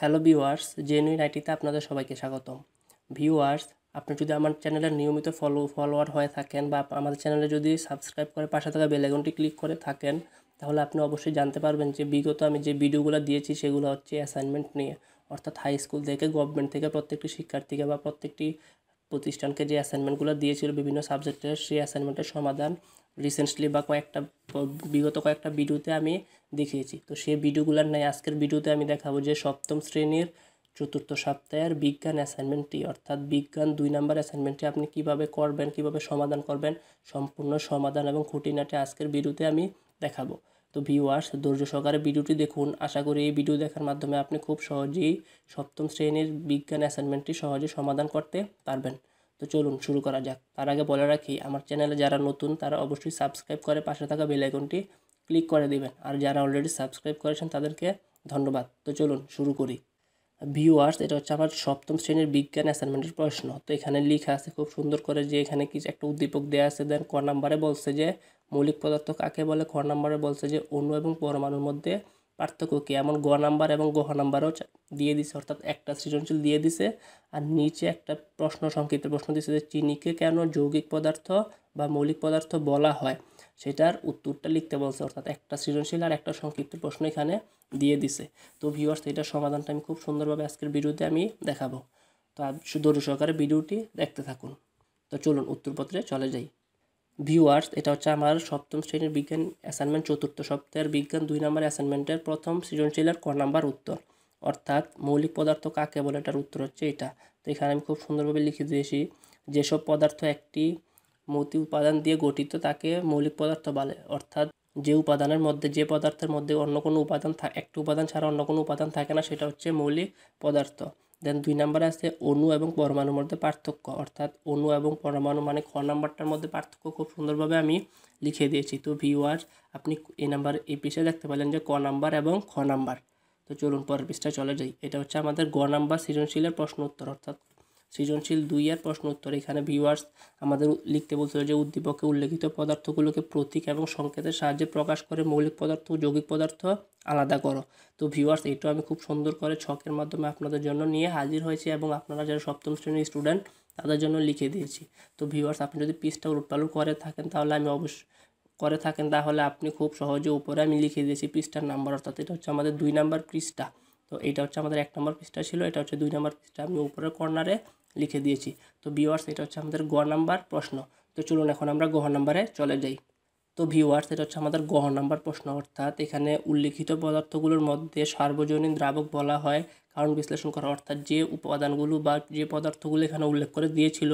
hello viewers genuine আইটিতে আপনাদের সবাইকে স্বাগতম ভিউয়ার্স আপনি যদি আমার চ্যানেলের নিয়মিত ফলো ফলোয়ার হয়ে থাকেন বা আমাদের চ্যানেলে যদি সাবস্ক্রাইব করে পাশে থাকা বেলাইকনটি ক্লিক করে থাকেন তাহলে আপনি অবশ্যই জানতে পারবেন যে বিগত আমি যে ভিডিওগুলো দিয়েছি সেগুলো হচ্ছে অ্যাসাইনমেন্ট নিয়ে অর্থাৎ হাই স্কুল থেকে গভর্নমেন্ট থেকে প্রত্যেকটি শিক্ষার্থীকে বা প্রত্যেকটি প্রতিষ্ঠানকে যে অ্যাসাইনমেন্টগুলো দিয়েছিল বিভিন্ন সাবজেক্টের সেই অ্যাসাইনমেন্টের সমাধান রিসেন্টলি বা কয়েকটা বিগত কয়েকটা ভিডিওতে আমি দেখিয়েছি তো সেই ভিডিওগুলোর নাই আজকের ভিডিওতে আমি দেখাবো যে সপ্তম শ্রেণীর চতুর্থ সপ্তাহের বিজ্ঞান অ্যাসাইনমেন্টটি অর্থাৎ বিজ্ঞান দুই নাম্বার অ্যাসাইনমেন্টটি আপনি কিভাবে করবেন কিভাবে সমাধান করবেন সম্পূর্ণ সমাধান এবং খুঁটিনাটি আজকের ভিডিওতে আমি দেখাবো তো ভিউয়ার্স ধৈর্য সহকারে ভিডিওটি দেখুন আশা করি এই ভিডিও দেখার মাধ্যমে আপনি খুব সহজেই সপ্তম শ্রেণীর বিজ্ঞান অ্যাসাইনমেন্টটি সহজে সমাধান করতে পারবেন তো চলুন শুরু করা যাক তার আগে বলে রাখি আমার চ্যানেলে যারা নতুন তারা অবশ্যই সাবস্ক্রাইব করে পাশে থাকা বেলাইকনটি ক্লিক করে দেবেন আর যারা অলরেডি সাবস্ক্রাইব করেছেন তাদেরকে ধন্যবাদ তো চলুন শুরু করি ভিউয়ার্স এটা হচ্ছে আমার সপ্তম শ্রেণীর বিজ্ঞান অ্যাসাইনমেন্টের প্রশ্ন তো এখানে লেখা আছে খুব সুন্দর করে যে এখানে কিছু একটা উদ্দীপক দেওয়া আছে দেন ক নাম্বারে বলছে যে মৌলিক পদার্থ কাকে বলে খ নাম্বারে বলছে যে অণু এবং পরমাণুর মধ্যে পার্থক্য কি এমন গ নাম্বার এবং গহ নাম্বারও দিয়ে দিছে অর্থাৎ একটা সৃজনশীল দিয়ে দিছে আর নিচে একটা প্রশ্ন সংক্ষিপ্ত প্রশ্ন দিছে যে চিনিকে কেন যৌগিক পদার্থ বা মৌলিক পদার্থ বলা হয় সেটার উত্তরটা লিখতে বলছে অর্থাৎ একটা সৃজনশীল আর একটা সংক্ষিপ্ত প্রশ্ন এখানে দিয়ে দিছে তো ভিউয়ার্স এটার সমাধানটা আমি খুব সুন্দরভাবে আজকের ভিডিওতে আমি দেখাবো তো শুধু সহকারে ভিডিওটি দেখতে থাকুন তো চলুন উত্তরপত্রে চলে যাই ভিউয়ার্স এটা হচ্ছে আমার সপ্তম শ্রেণীর বিজ্ঞান অ্যাসাইনমেন্ট চতুর্থ সপ্তাহের বিজ্ঞান দুই নম্বর অ্যাসাইনমেন্টের প্রথম সৃজনশীলের ক নাম্বার উত্তর অর্থাৎ মৌলিক পদার্থ কাকে বলে এটার উত্তর হচ্ছে এটা তো এখানে আমি খুব সুন্দরভাবে লিখে দিয়েছি যেসব পদার্থ একটি মৌতি উপাদান দিয়ে গঠিত তাকে মৌলিক পদার্থ বলে অর্থাৎ যে উপাদানের মধ্যে যে পদার্থের মধ্যে অন্য কোনো উপাদান একটি উপাদান ছাড়া অন্য কোনো উপাদান থাকে না সেটা হচ্ছে মৌলিক পদার্থ দেন দুই নাম্বারে আছে অণু এবং পরমাণুর মধ্যে পার্থক্য অর্থাৎ অণু এবং পরমাণু মানে খ নাম্বারটার মধ্যে পার্থক্য খুব সুন্দরভাবে আমি লিখে দিয়েছি তো ভিওয়ার আপনি এই নাম্বার এই পিসে দেখতে পেলেন যে ক নাম্বার এবং খ নাম্বার তো চলুন পরের পিসটা চলে যাই এটা হচ্ছে আমাদের গ নাম্বার সৃজনশীলের প্রশ্ন উত্তর অর্থাৎ সৃজনশীল দুই আর প্রশ্ন উত্তর এখানে ভিউয়ার্স আমাদের লিখতে বলছিল যে উদ্দীপকে উল্লেখিত পদার্থগুলোকে প্রতীক এবং সংকেতের সাহায্যে প্রকাশ করে মৌলিক পদার্থ ও যৌগিক পদার্থ আলাদা করো তো ভিউয়ার্স এটা আমি খুব সুন্দর করে ছকের মাধ্যমে আপনাদের জন্য নিয়ে হাজির হয়েছি এবং আপনারা যারা সপ্তম শ্রেণীর স্টুডেন্ট তাদের জন্য লিখে দিয়েছি তো ভিউয়ার্স আপনি যদি পিসটা উলটপালট করে থাকেন তাহলে আমি অবশ্য করে থাকেন তাহলে আপনি খুব সহজে উপরে আমি লিখে দিয়েছি পৃষ্ঠার নাম্বার অর্থাৎ এটা হচ্ছে আমাদের দুই নাম্বার পৃষ্ঠা তো এটা হচ্ছে আমাদের এক নম্বর পৃষ্ঠা ছিল এটা হচ্ছে দুই নম্বর পৃষ্ঠা আমি উপরের কর্নারে লিখে দিয়েছি তো ভিওয়ার্স এটা হচ্ছে আমাদের গ নাম্বার প্রশ্ন তো চলুন এখন আমরা গহ নাম্বারে চলে যাই তো ভিওয়ার্স এটা হচ্ছে আমাদের গহ নাম্বার প্রশ্ন অর্থাৎ এখানে উল্লিখিত পদার্থগুলোর মধ্যে সার্বজনীন দ্রাবক বলা হয় কারণ বিশ্লেষণ করা অর্থাৎ যে উপাদানগুলো বা যে পদার্থগুলো এখানে উল্লেখ করে দিয়েছিল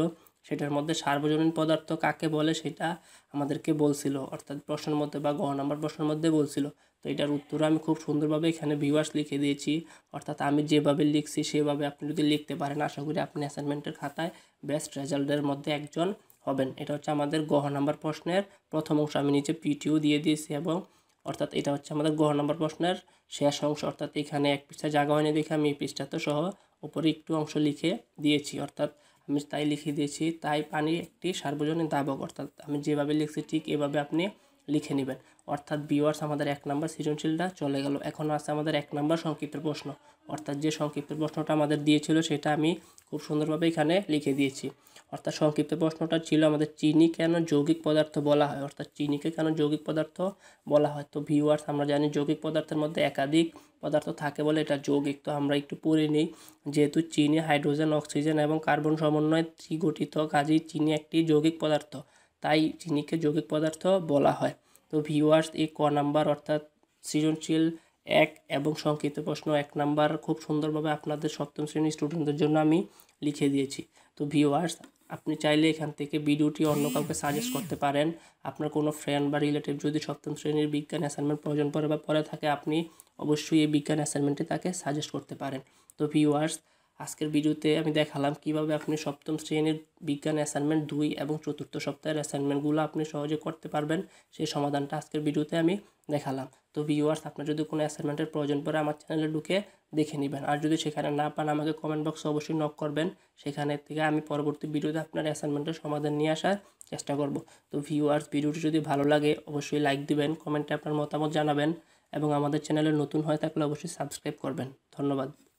সেটার মধ্যে সার্বজনীন পদার্থ কাকে বলে সেটা আমাদেরকে বলছিল অর্থাৎ প্রশ্নের মধ্যে বা গ নম্বর প্রশ্নের মধ্যে বলছিল তো এটার উত্তর আমি খুব সুন্দরভাবে এখানে ভিউয়ার্স লিখে দিয়েছি অর্থাৎ আমি যেভাবে লিখছি সেভাবে আপনি যদি লিখতে পারেন আশা করি আপনি অ্যাসাইনমেন্টের খাতায় বেস্ট রেজাল্টের মধ্যে একজন হবেন এটা হচ্ছে আমাদের গহ নাম্বার প্রশ্নের প্রথম অংশ আমি নিচে পিটিও দিয়ে দিয়েছি এবং অর্থাৎ এটা হচ্ছে আমাদের গহ নাম্বার প্রশ্নের শেষ অংশ অর্থাৎ এখানে এক পৃষ্ঠা জায়গা হয়নি দেখে আমি এই পৃষ্ঠাতে সহ ওপরে একটু অংশ লিখে দিয়েছি অর্থাৎ আমি তাই লিখে দিয়েছি তাই পানি একটি সার্বজনীন দাবক অর্থাৎ আমি যেভাবে লিখছি ঠিক এভাবে আপনি লিখে নেবেন অর্থাৎ বিওয়ার্স আমাদের এক নম্বর সৃজনশীলটা চলে গেল এখন আছে আমাদের এক নম্বর সংক্ষিপ্ত প্রশ্ন অর্থাৎ যে সংক্ষিপ্ত প্রশ্নটা আমাদের দিয়েছিল সেটা আমি খুব সুন্দরভাবে এখানে লিখে দিয়েছি অর্থাৎ সংক্ষিপ্ত প্রশ্নটা ছিল আমাদের চিনি কেন যৌগিক পদার্থ বলা হয় অর্থাৎ চিনিকে কেন যৌগিক পদার্থ বলা হয় তো ভিওয়ার্স আমরা জানি যৌগিক পদার্থের মধ্যে একাধিক পদার্থ থাকে বলে এটা যৌগিক তো আমরা একটু পড়ে নিই যেহেতু চিনি হাইড্রোজেন অক্সিজেন এবং কার্বন সমন্বয়ে ত্রিগঠিত কাজেই চিনি একটি যৌগিক পদার্থ তাই চিনিকে যৌগিক পদার্থ বলা হয় তো ভিউয়ার্স এই ক নাম্বার অর্থাৎ সৃজনশীল এক এবং সংক্ষিপ্ত প্রশ্ন এক নাম্বার খুব সুন্দরভাবে আপনাদের সপ্তম শ্রেণীর স্টুডেন্টদের জন্য আমি লিখে দিয়েছি তো ভিউয়ার্স আপনি চাইলে এখান থেকে ভিডিওটি অন্য কাউকে সাজেস্ট করতে পারেন আপনার কোনো ফ্রেন্ড বা রিলেটিভ যদি সপ্তম শ্রেণীর বিজ্ঞান অ্যাসাইনমেন্ট প্রয়োজন পড়ে বা পড়ে থাকে আপনি অবশ্যই এই বিজ্ঞান অ্যাসাইনমেন্টে তাকে সাজেস্ট করতে পারেন তো ভিউয়ার্স আজকের ভিডিওতে আমি দেখালাম কিভাবে আপনি সপ্তম শ্রেণীর বিজ্ঞান অ্যাসাইনমেন্ট দুই এবং চতুর্থ সপ্তাহের অ্যাসাইনমেন্টগুলো আপনি সহজে করতে পারবেন সেই সমাধানটা আজকের ভিডিওতে আমি দেখালাম তো ভিউয়ার্স আপনার যদি কোনো অ্যাসাইনমেন্টের প্রয়োজন পড়ে আমার চ্যানেলে ঢুকে দেখে নেবেন আর যদি সেখানে না পান আমাকে কমেন্ট বক্সে অবশ্যই নক করবেন সেখানে থেকে আমি পরবর্তী ভিডিওতে আপনার অ্যাসাইনমেন্টের সমাধান নিয়ে আসার চেষ্টা করব তো ভিউয়ার্স ভিডিওটি যদি ভালো লাগে অবশ্যই লাইক দিবেন কমেন্টে আপনার মতামত জানাবেন এবং আমাদের চ্যানেলে নতুন হয়ে থাকলে অবশ্যই সাবস্ক্রাইব করবেন ধন্যবাদ